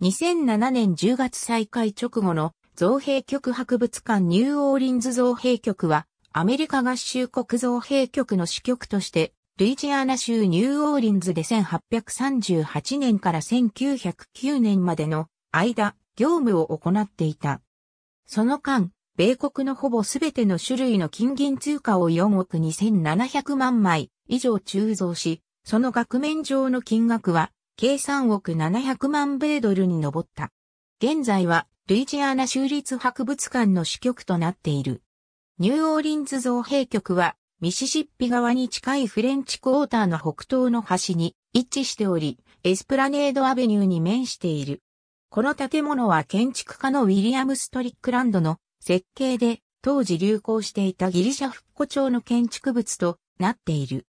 2007年10月再開直後の造幣局博物館ニューオーリンズ造幣局はアメリカ合衆国造幣局の支局としてルイジアナ州ニューオーリンズで1838年から1909年までの間業務を行っていた。その間、米国のほぼすべての種類の金銀通貨を4億2700万枚以上鋳造し、その額面上の金額は計3億700万米ドルに上った。現在はルイジアナ州立博物館の支局となっている。ニューオーリンズ造幣局はミシシッピ側に近いフレンチクォーターの北東の端に位置しており、エスプラネードアベニューに面している。この建物は建築家のウィリアム・ストリックランドの設計で当時流行していたギリシャ復古町の建築物となっている。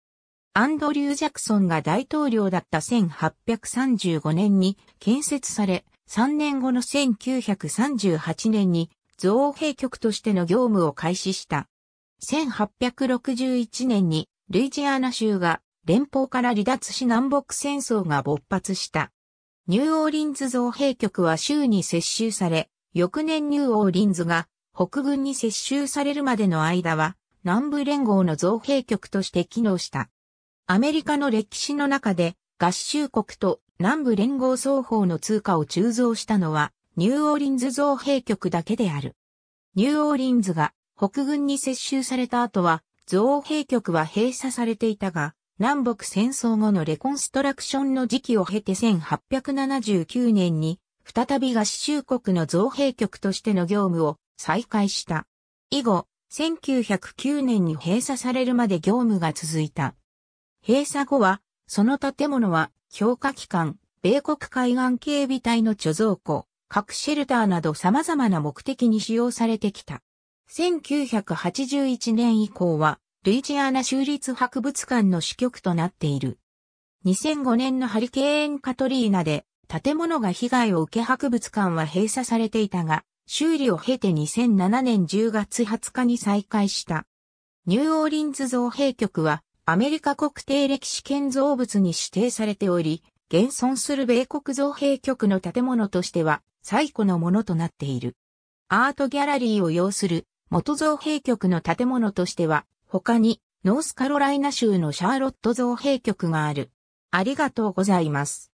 アンドリュー・ジャクソンが大統領だった1835年に建設され、3年後の1938年に造幣局としての業務を開始した。1861年にルイジアナ州が連邦から離脱し南北戦争が勃発した。ニューオーリンズ造幣局は州に接収され、翌年ニューオーリンズが北軍に接収されるまでの間は南部連合の造幣局として機能した。アメリカの歴史の中で合衆国と南部連合双方の通貨を鋳造したのはニューオーリンズ造幣局だけである。ニューオーリンズが北軍に接収された後は造幣局は閉鎖されていたが、南北戦争後のレコンストラクションの時期を経て1879年に再び合衆国の造幣局としての業務を再開した。以後、1909年に閉鎖されるまで業務が続いた。閉鎖後は、その建物は、評価機関、米国海岸警備隊の貯蔵庫、核シェルターなど様々な目的に使用されてきた。1981年以降は、ルイジアナ州立博物館の支局となっている。2005年のハリケーンカトリーナで、建物が被害を受け博物館は閉鎖されていたが、修理を経て2007年10月20日に再開した。ニューオーリンズ造幣局はアメリカ国定歴史建造物に指定されており、現存する米国造幣局の建物としては最古のものとなっている。アートギャラリーを要する元造幣局の建物としては他にノースカロライナ州のシャーロット造幣局がある。ありがとうございます。